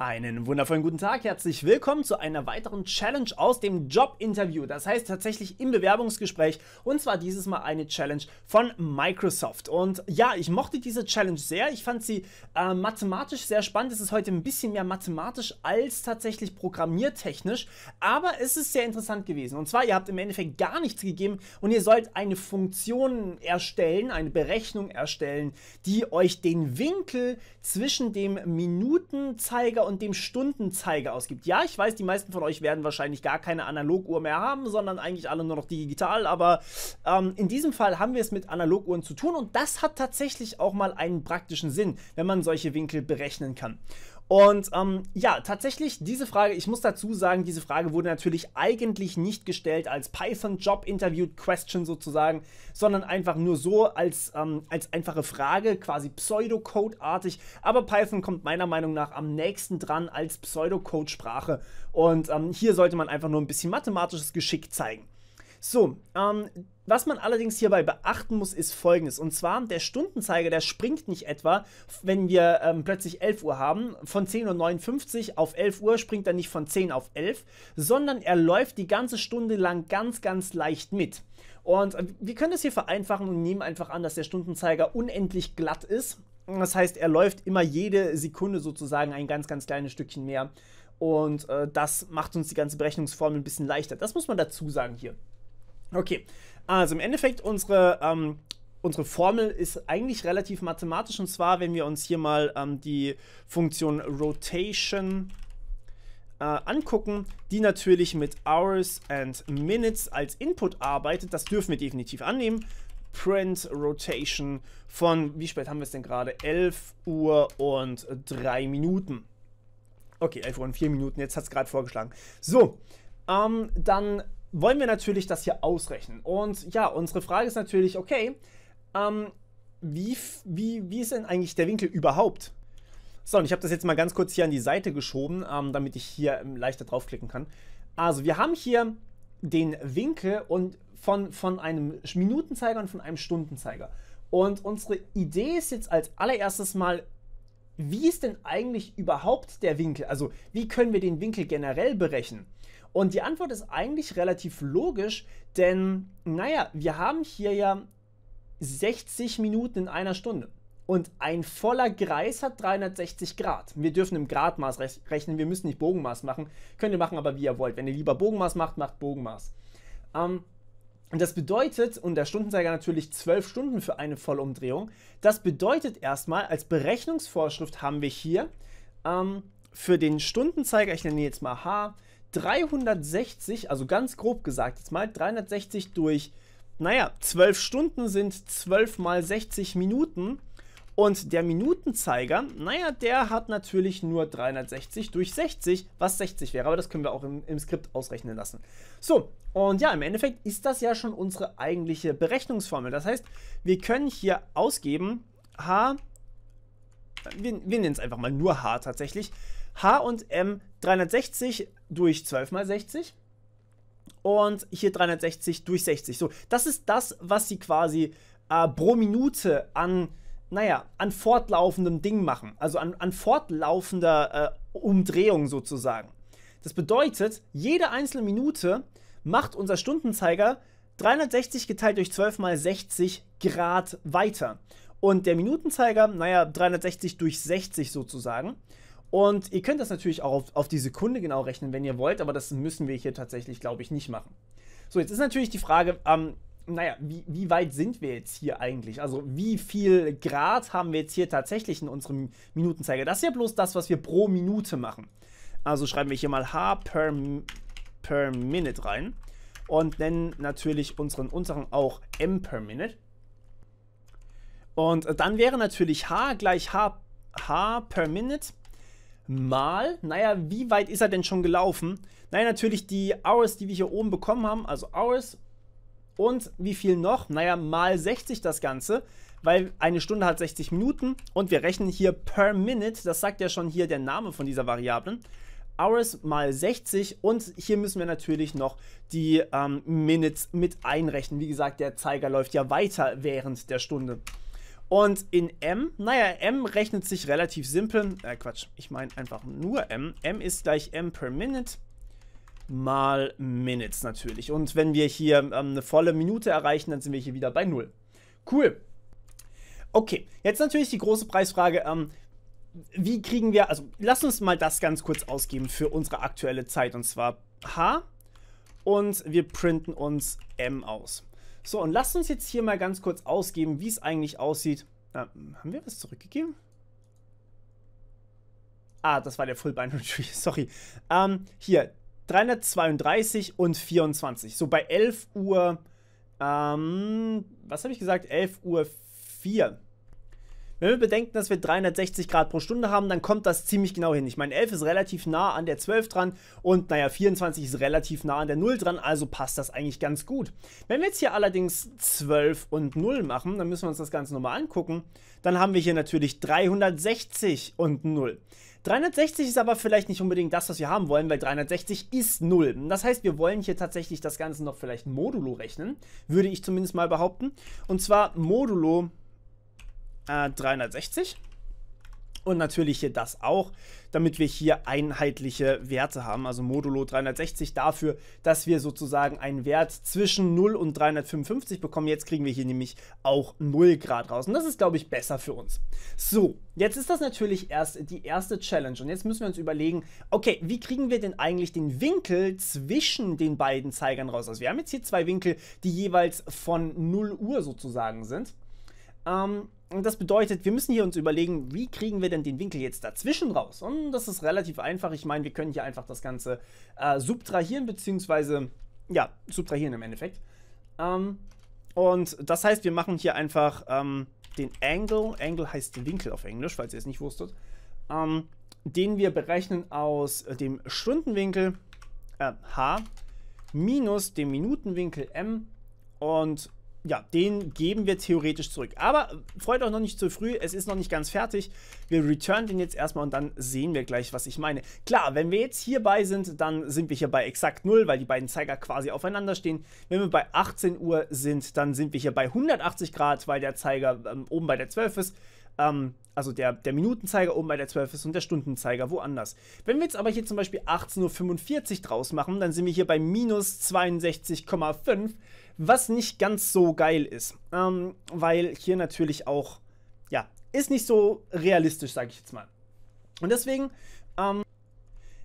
Einen wundervollen guten Tag, herzlich willkommen zu einer weiteren Challenge aus dem Job-Interview. Das heißt tatsächlich im Bewerbungsgespräch und zwar dieses Mal eine Challenge von Microsoft. Und ja, ich mochte diese Challenge sehr. Ich fand sie äh, mathematisch sehr spannend. Es ist heute ein bisschen mehr mathematisch als tatsächlich programmiertechnisch, aber es ist sehr interessant gewesen. Und zwar, ihr habt im Endeffekt gar nichts gegeben und ihr sollt eine Funktion erstellen, eine Berechnung erstellen, die euch den Winkel zwischen dem Minutenzeiger und dem Stundenzeiger ausgibt. Ja, ich weiß, die meisten von euch werden wahrscheinlich gar keine Analoguhr mehr haben, sondern eigentlich alle nur noch digital, aber ähm, in diesem Fall haben wir es mit Analoguhren zu tun und das hat tatsächlich auch mal einen praktischen Sinn, wenn man solche Winkel berechnen kann. Und ähm, ja, tatsächlich, diese Frage, ich muss dazu sagen, diese Frage wurde natürlich eigentlich nicht gestellt als Python-Job-Interview-Question sozusagen, sondern einfach nur so als, ähm, als einfache Frage, quasi Pseudocode-artig. Aber Python kommt meiner Meinung nach am nächsten dran als Pseudocode-Sprache. Und ähm, hier sollte man einfach nur ein bisschen mathematisches Geschick zeigen. So, ähm, was man allerdings hierbei beachten muss, ist folgendes. Und zwar, der Stundenzeiger, der springt nicht etwa, wenn wir ähm, plötzlich 11 Uhr haben, von 10.59 Uhr auf 11 Uhr springt er nicht von 10 auf 11, sondern er läuft die ganze Stunde lang ganz, ganz leicht mit. Und äh, wir können das hier vereinfachen und nehmen einfach an, dass der Stundenzeiger unendlich glatt ist. Das heißt, er läuft immer jede Sekunde sozusagen ein ganz, ganz kleines Stückchen mehr. Und äh, das macht uns die ganze Berechnungsformel ein bisschen leichter. Das muss man dazu sagen hier. Okay, also im Endeffekt unsere ähm, unsere Formel ist eigentlich relativ mathematisch. Und zwar, wenn wir uns hier mal ähm, die Funktion Rotation äh, angucken, die natürlich mit Hours and Minutes als Input arbeitet. Das dürfen wir definitiv annehmen. Print Rotation von, wie spät haben wir es denn gerade? 11 Uhr und 3 Minuten. Okay, 11 Uhr und 4 Minuten, jetzt hat es gerade vorgeschlagen. So, ähm, dann wollen wir natürlich das hier ausrechnen. Und ja, unsere Frage ist natürlich, okay, ähm, wie, wie, wie ist denn eigentlich der Winkel überhaupt? So, und ich habe das jetzt mal ganz kurz hier an die Seite geschoben, ähm, damit ich hier ähm, leichter draufklicken kann. Also, wir haben hier den Winkel und von, von einem Minutenzeiger und von einem Stundenzeiger. Und unsere Idee ist jetzt als allererstes mal, wie ist denn eigentlich überhaupt der Winkel? Also, wie können wir den Winkel generell berechnen? Und die Antwort ist eigentlich relativ logisch, denn naja, wir haben hier ja 60 Minuten in einer Stunde. Und ein voller Kreis hat 360 Grad. Wir dürfen im Gradmaß rechnen, wir müssen nicht Bogenmaß machen. Könnt ihr machen, aber wie ihr wollt. Wenn ihr lieber Bogenmaß macht, macht Bogenmaß. Ähm, das bedeutet, und der Stundenzeiger natürlich 12 Stunden für eine Vollumdrehung, das bedeutet erstmal, als Berechnungsvorschrift haben wir hier ähm, für den Stundenzeiger, ich nenne ihn jetzt mal H, 360, also ganz grob gesagt jetzt mal, 360 durch, naja, 12 Stunden sind 12 mal 60 Minuten. Und der Minutenzeiger, naja, der hat natürlich nur 360 durch 60, was 60 wäre, aber das können wir auch im, im, Skript ausrechnen lassen. So, und ja, im Endeffekt ist das ja schon unsere eigentliche Berechnungsformel. Das heißt, wir können hier ausgeben h, wir, wir nennen es einfach mal nur h tatsächlich, h und m 360 durch 12 mal 60 und hier 360 durch 60. So, das ist das, was sie quasi äh, pro Minute an, naja, an fortlaufendem Ding machen. Also an, an fortlaufender äh, Umdrehung sozusagen. Das bedeutet, jede einzelne Minute macht unser Stundenzeiger 360 geteilt durch 12 mal 60 Grad weiter. Und der Minutenzeiger, naja, 360 durch 60 sozusagen. Und ihr könnt das natürlich auch auf, auf die Sekunde genau rechnen, wenn ihr wollt, aber das müssen wir hier tatsächlich, glaube ich, nicht machen. So, jetzt ist natürlich die Frage, ähm, naja, wie, wie weit sind wir jetzt hier eigentlich? Also wie viel Grad haben wir jetzt hier tatsächlich in unserem Minutenzeiger? Das ist ja bloß das, was wir pro Minute machen. Also schreiben wir hier mal H per, per Minute rein und nennen natürlich unseren unteren auch M per Minute. Und äh, dann wäre natürlich H gleich H, H per Minute mal, naja, wie weit ist er denn schon gelaufen? Naja, natürlich die Hours, die wir hier oben bekommen haben, also Hours und wie viel noch? Naja, mal 60 das Ganze, weil eine Stunde hat 60 Minuten und wir rechnen hier per Minute, das sagt ja schon hier der Name von dieser Variablen. Hours mal 60 und hier müssen wir natürlich noch die ähm, Minutes mit einrechnen. Wie gesagt, der Zeiger läuft ja weiter während der Stunde. Und in M, naja, M rechnet sich relativ simpel. Äh, Quatsch, ich meine einfach nur M. M ist gleich M per Minute mal Minutes natürlich. Und wenn wir hier ähm, eine volle Minute erreichen, dann sind wir hier wieder bei 0. Cool. Okay, jetzt natürlich die große Preisfrage. Ähm, wie kriegen wir, also lass uns mal das ganz kurz ausgeben für unsere aktuelle Zeit. Und zwar H und wir printen uns M aus. So, und lasst uns jetzt hier mal ganz kurz ausgeben, wie es eigentlich aussieht. Ah, haben wir was zurückgegeben? Ah, das war der Full Binary Tree, sorry. Ähm, hier, 332 und 24. So bei 11 Uhr, ähm, was habe ich gesagt? 11 Uhr 4. Wenn wir bedenken, dass wir 360 Grad pro Stunde haben, dann kommt das ziemlich genau hin. Ich meine, 11 ist relativ nah an der 12 dran und naja, 24 ist relativ nah an der 0 dran, also passt das eigentlich ganz gut. Wenn wir jetzt hier allerdings 12 und 0 machen, dann müssen wir uns das Ganze nochmal angucken, dann haben wir hier natürlich 360 und 0. 360 ist aber vielleicht nicht unbedingt das, was wir haben wollen, weil 360 ist 0. Das heißt, wir wollen hier tatsächlich das Ganze noch vielleicht modulo rechnen, würde ich zumindest mal behaupten. Und zwar modulo 360. Äh, und natürlich hier das auch, damit wir hier einheitliche Werte haben, also Modulo 360 dafür, dass wir sozusagen einen Wert zwischen 0 und 355 bekommen. Jetzt kriegen wir hier nämlich auch 0 Grad raus und das ist, glaube ich, besser für uns. So, jetzt ist das natürlich erst die erste Challenge und jetzt müssen wir uns überlegen, okay, wie kriegen wir denn eigentlich den Winkel zwischen den beiden Zeigern raus? Also wir haben jetzt hier zwei Winkel, die jeweils von 0 Uhr sozusagen sind. Ähm, das bedeutet, wir müssen hier uns überlegen, wie kriegen wir denn den Winkel jetzt dazwischen raus? Und das ist relativ einfach. Ich meine, wir können hier einfach das Ganze äh, subtrahieren, beziehungsweise, ja, subtrahieren im Endeffekt. Ähm, und das heißt, wir machen hier einfach ähm, den Angle, Angle heißt Winkel auf Englisch, falls ihr es nicht wusstet, ähm, den wir berechnen aus dem Stundenwinkel äh, h minus dem Minutenwinkel m und ja, den geben wir theoretisch zurück. Aber freut euch noch nicht zu früh, es ist noch nicht ganz fertig. Wir returnen den jetzt erstmal und dann sehen wir gleich, was ich meine. Klar, wenn wir jetzt hierbei sind, dann sind wir hier bei exakt 0, weil die beiden Zeiger quasi aufeinander stehen. Wenn wir bei 18 Uhr sind, dann sind wir hier bei 180 Grad, weil der Zeiger ähm, oben bei der 12 ist ähm, also der, der Minutenzeiger oben bei der 12 ist und der Stundenzeiger woanders. Wenn wir jetzt aber hier zum Beispiel 18.45 Uhr draus machen, dann sind wir hier bei minus 62,5, was nicht ganz so geil ist, ähm, weil hier natürlich auch, ja, ist nicht so realistisch, sage ich jetzt mal. Und deswegen, ähm,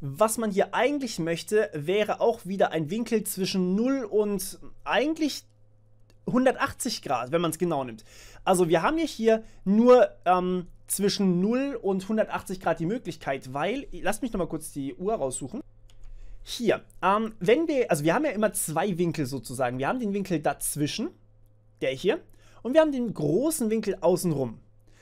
was man hier eigentlich möchte, wäre auch wieder ein Winkel zwischen 0 und eigentlich 180 Grad, wenn man es genau nimmt. Also wir haben ja hier nur ähm, zwischen 0 und 180 Grad die Möglichkeit, weil, lasst mich nochmal kurz die Uhr raussuchen. Hier, ähm, wenn wir, also wir haben ja immer zwei Winkel sozusagen. Wir haben den Winkel dazwischen, der hier, und wir haben den großen Winkel außenrum.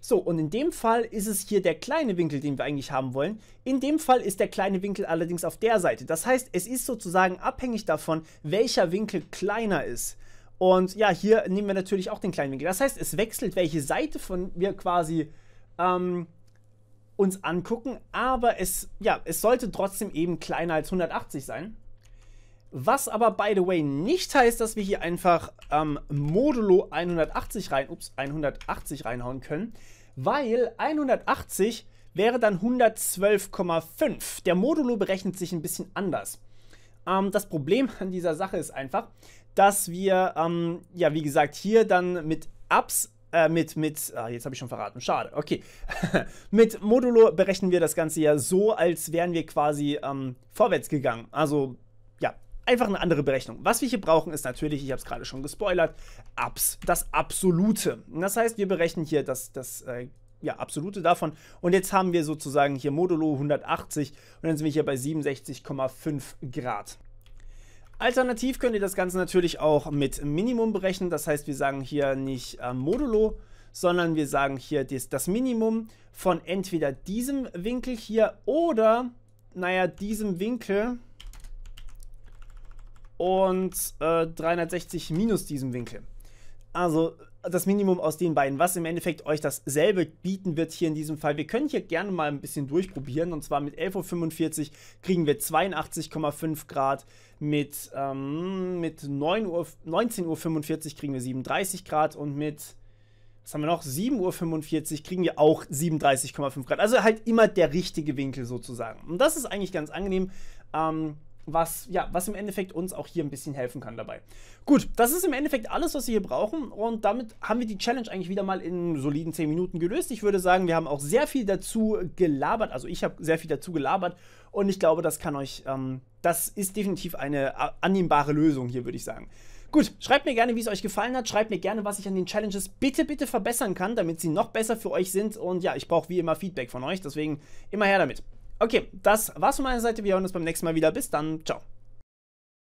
So, und in dem Fall ist es hier der kleine Winkel, den wir eigentlich haben wollen. In dem Fall ist der kleine Winkel allerdings auf der Seite. Das heißt, es ist sozusagen abhängig davon, welcher Winkel kleiner ist. Und ja, hier nehmen wir natürlich auch den kleinen Winkel. Das heißt, es wechselt, welche Seite von wir quasi ähm, uns angucken, aber es, ja, es sollte trotzdem eben kleiner als 180 sein. Was aber, by the way, nicht heißt, dass wir hier einfach ähm, Modulo 180 rein, ups, 180 reinhauen können, weil 180 wäre dann 112,5. Der Modulo berechnet sich ein bisschen anders. Ähm, das Problem an dieser Sache ist einfach, dass wir, ähm, ja, wie gesagt, hier dann mit Ups äh, mit, mit, ah, jetzt habe ich schon verraten, schade, okay. mit Modulo berechnen wir das Ganze ja so, als wären wir quasi ähm, vorwärts gegangen. Also, ja, einfach eine andere Berechnung. Was wir hier brauchen, ist natürlich, ich habe es gerade schon gespoilert, Ups, das Absolute. Das heißt, wir berechnen hier das, das äh, ja, Absolute davon. Und jetzt haben wir sozusagen hier Modulo 180 und dann sind wir hier bei 67,5 Grad. Alternativ könnt ihr das Ganze natürlich auch mit Minimum berechnen. Das heißt, wir sagen hier nicht äh, Modulo, sondern wir sagen hier das, das Minimum von entweder diesem Winkel hier oder, naja, diesem Winkel und äh, 360 minus diesem Winkel. Also das Minimum aus den beiden, was im Endeffekt euch dasselbe bieten wird hier in diesem Fall. Wir können hier gerne mal ein bisschen durchprobieren und zwar mit 11.45 Uhr kriegen wir 82,5 Grad, mit, ähm, mit 9 Uhr, 19.45 Uhr kriegen wir 37 Grad und mit, was haben wir noch, 7.45 Uhr kriegen wir auch 37,5 Grad. Also halt immer der richtige Winkel sozusagen. Und das ist eigentlich ganz angenehm. Ähm, was, ja, was im Endeffekt uns auch hier ein bisschen helfen kann dabei. Gut, das ist im Endeffekt alles, was wir hier brauchen und damit haben wir die Challenge eigentlich wieder mal in soliden 10 Minuten gelöst. Ich würde sagen, wir haben auch sehr viel dazu gelabert, also ich habe sehr viel dazu gelabert und ich glaube, das kann euch, ähm, das ist definitiv eine äh, annehmbare Lösung hier, würde ich sagen. Gut, schreibt mir gerne, wie es euch gefallen hat. Schreibt mir gerne, was ich an den Challenges bitte, bitte verbessern kann, damit sie noch besser für euch sind. Und ja, ich brauche wie immer Feedback von euch, deswegen immer her damit. Okay, das war's von meiner Seite. Wir hören uns beim nächsten Mal wieder. Bis dann. Ciao.